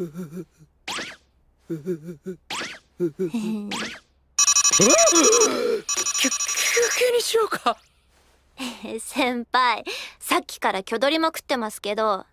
にしようか 先輩さっきからキョドリくってますけど